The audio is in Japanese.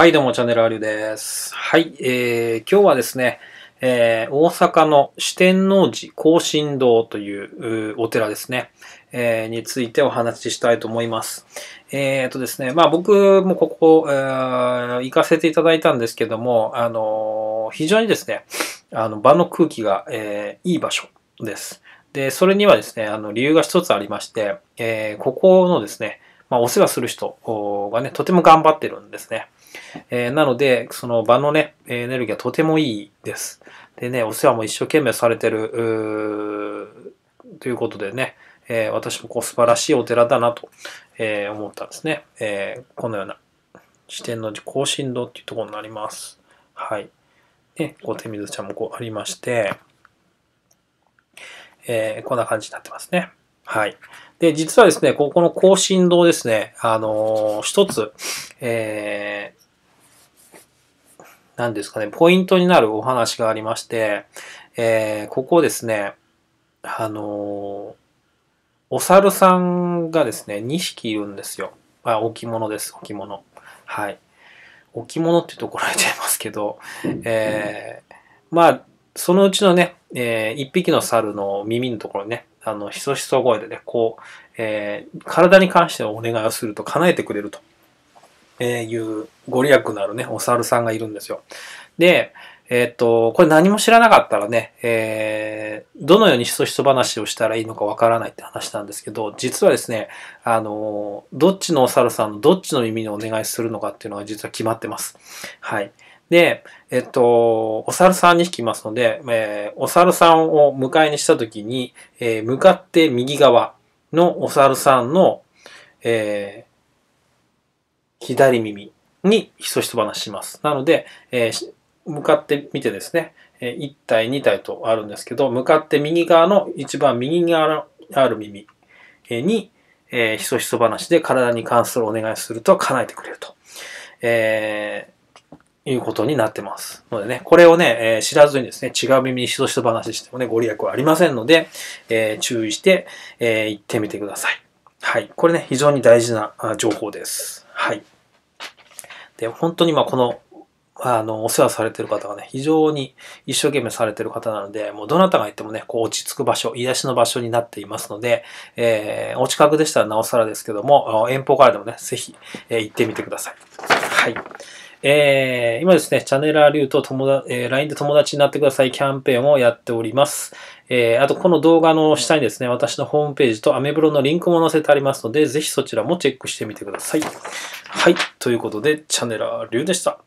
はい、どうも、チャンネルアリュです。はい、えー、今日はですね、えー、大阪の四天王寺庚申堂というお寺ですね、えー、についてお話ししたいと思います。えっ、ー、とですね、まあ僕もここ、えー、行かせていただいたんですけども、あの非常にですね、あの場の空気が、えいい場所です。で、それにはですね、あの理由が一つありまして、えここのですね、まあ、お世話する人がね、とても頑張ってるんですね。えー、なので、その場のね、エネルギーはとてもいいです。でね、お世話も一生懸命されてる、ということでね、えー、私もこう素晴らしいお寺だなと、えー、思ったんですね。えこのような視点の高新度っていうところになります。はい。ね、こう手水茶もこうありまして、えこんな感じになってますね。はい。で、実はですね、ここの更新堂ですね、あのー、一つ、え何ですかね、ポイントになるお話がありまして、えー、ここですね、あのー、お猿さんがですね、2匹いるんですよ。あ、置物です、置物。はい。置物ってところにいますけど、えー、まあ、そのうちのね、えー、1匹の猿の耳のところにね、あの、ひそひそ声でね、こう、えー、体に関してはお願いをすると叶えてくれると。えいうご利益のあるね、お猿さんがいるんですよ。で、えー、っと、これ何も知らなかったらね、えー、どのようにひそひそ話をしたらいいのかわからないって話なんですけど、実はですね、あの、どっちのお猿さんのどっちの耳にお願いするのかっていうのは実は決まってます。はい。で、えっと、お猿さんに引きますので、えー、お猿さんを迎えにしたときに、えー、向かって右側のお猿さんの、えー、左耳にひそひそ話します。なので、えー、向かってみてですね、1体、2体とあるんですけど、向かって右側の一番右側のある耳に、えー、ひそひそ話で体に関するお願いすると叶えてくれると、えー、いうことになってます。のでね、これをね、えー、知らずにですね、違う耳にひそひそ話してもね、ご利益はありませんので、えー、注意して、えー、行ってみてください。はい。これね、非常に大事な情報です。はい。で、本当にまあこの、あの、お世話されてる方がね、非常に一生懸命されてる方なので、もうどなたが行ってもね、こう落ち着く場所、癒しの場所になっていますので、えー、お近くでしたらなおさらですけども、遠方からでもね、ぜひ、えー、行ってみてください。はい。えー、今ですね、チャネラー流と友だ、えー、LINE で友達になってくださいキャンペーンをやっております。えー、あとこの動画の下にですね、私のホームページとアメブロのリンクも載せてありますので、ぜひそちらもチェックしてみてください。はい、ということで、チャネラー流でした。